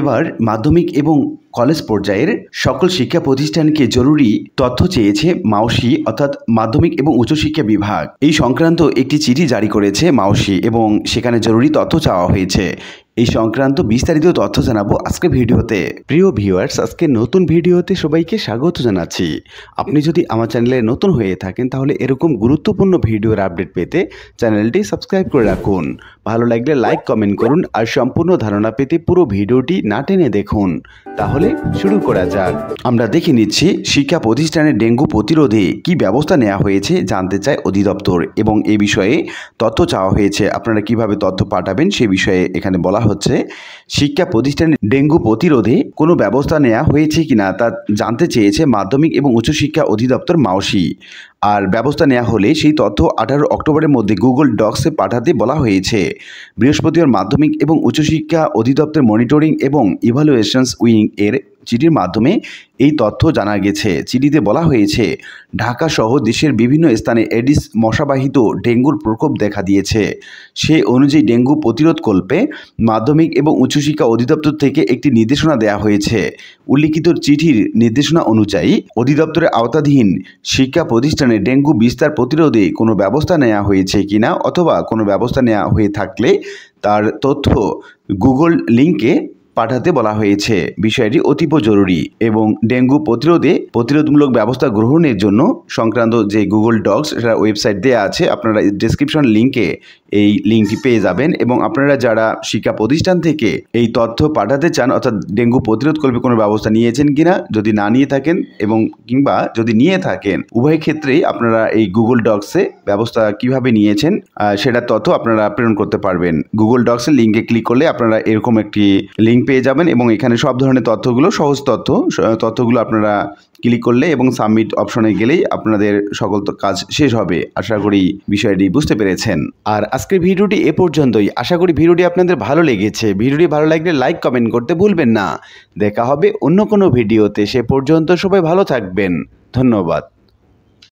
এবার মাধ্যমিক এবং কলেজ পর্যায়ের সকল শিক্ষা প্রতিষ্ঠানকে জরুরি তথ্য চেয়েছে মাওসি অর্থাৎ মাধ্যমিক এবং উচ্চশিক্ষা বিভাগ এই সংক্রান্ত একটি চিঠি জারি করেছে মাওসি এবং সেখানে জরুরি তথ্য চাওয়া হয়েছে এই সংক্রান্ত বিস্তারিত তথ্য জানাবো আজকে ভিডিওতে প্রিয় ভিউয়ার্স আজকে নতুন ভিডিওতে সবাইকে স্বাগত জানাচ্ছি আপনি যদি আমার চ্যানেলে নতুন হয়ে থাকেন তাহলে এরকম গুরুত্বপূর্ণ ভিডিওর আপডেট পেতে চ্যানেলটি সাবস্ক্রাইব করে রাখুন ভালো লাগলে লাইক কমেন্ট করুন আর সম্পূর্ণ ধারণা পেতে পুরো ভিডিওটি না টেনে দেখুন তাহলে শুরু করা যাক আমরা দেখে নিচ্ছি শিক্ষা প্রতিষ্ঠানে ডেঙ্গু প্রতিরোধে কি ব্যবস্থা নেওয়া হয়েছে জানতে চায় অধিদপ্তর এবং এ বিষয়ে তথ্য চাওয়া হয়েছে আপনারা কিভাবে তথ্য পাঠাবেন সে বিষয়ে এখানে বলা বলা হচ্ছে শিক্ষা প্রতিষ্ঠানে ডেঙ্গু প্রতিরোধে কোনো ব্যবস্থা নেওয়া হয়েছে কিনা তা জানতে চেয়েছে মাধ্যমিক এবং উচ্চশিক্ষা অধিদপ্তর মাওসি আর ব্যবস্থা নেওয়া হলে সেই তথ্য আঠারো অক্টোবরের মধ্যে গুগল ডক্সে পাঠাতে বলা হয়েছে বৃহস্পতিবার মাধ্যমিক এবং উচ্চশিক্ষা অধিদপ্তর মনিটরিং এবং ইভালুয়েশনস উইং এর চিঠির মাধ্যমে এই তথ্য জানা গেছে চিঠিতে বলা হয়েছে ঢাকা সহ দেশের বিভিন্ন স্থানে এডিস মশাবাহিত ডেঙ্গুর প্রকোপ দেখা দিয়েছে সে অনুযায়ী ডেঙ্গু প্রতিরোধ কল্পে মাধ্যমিক এবং উচ্চশিক্ষা অধিদপ্তর থেকে একটি নির্দেশনা দেয়া হয়েছে উল্লিখিত চিঠির নির্দেশনা অনুযায়ী অধিদপ্তরের আওতাধীন শিক্ষা প্রতিষ্ঠানে ডেঙ্গু বিস্তার প্রতিরোধে কোনো ব্যবস্থা নেওয়া হয়েছে কিনা অথবা কোনো ব্যবস্থা নেওয়া হয়ে থাকলে তার তথ্য গুগল লিঙ্কে পাঠাতে বলা হয়েছে বিষয়টি অতীব জরুরি এবং ডেঙ্গু প্রতিরোধে প্রতিরোধমূলক ব্যবস্থা গ্রহণের জন্য সংক্রান্ত যে গুগল ডকস সেটা ওয়েবসাইট দেওয়া আছে আপনারা ডিসক্রিপশন লিঙ্কে এই লিঙ্কটি পেয়ে যাবেন এবং আপনারা যারা শিক্ষা প্রতিষ্ঠান থেকে এই তথ্য পাঠাতে চান অর্থাৎ ডেঙ্গু প্রতিরোধ করবে কোনো ব্যবস্থা নিয়েছেন কিনা যদি না নিয়ে থাকেন এবং কিংবা যদি নিয়ে থাকেন উভয় ক্ষেত্রেই আপনারা এই গুগল ডকসে ব্যবস্থা কিভাবে নিয়েছেন সেটা তথ্য আপনারা প্রেরণ করতে পারবেন গুগল ডকসের লিঙ্কে ক্লিক করলে আপনারা এরকম একটি লিঙ্ক পেয়ে যাবেন এবং এখানে সব ধরনের তথ্যগুলো সহজ তথ্য তথ্যগুলো আপনারা ক্লিক করলে এবং সাবমিট অপশনে গেলেই আপনাদের সকল কাজ শেষ হবে আশা করি বিষয়টি বুঝতে পেরেছেন আর আজকের ভিডিওটি এ পর্যন্তই আশা করি ভিডিওটি আপনাদের ভালো লেগেছে ভিডিওটি ভালো লাগলে লাইক কমেন্ট করতে ভুলবেন না দেখা হবে অন্য কোনো ভিডিওতে সে পর্যন্ত সবাই ভালো থাকবেন ধন্যবাদ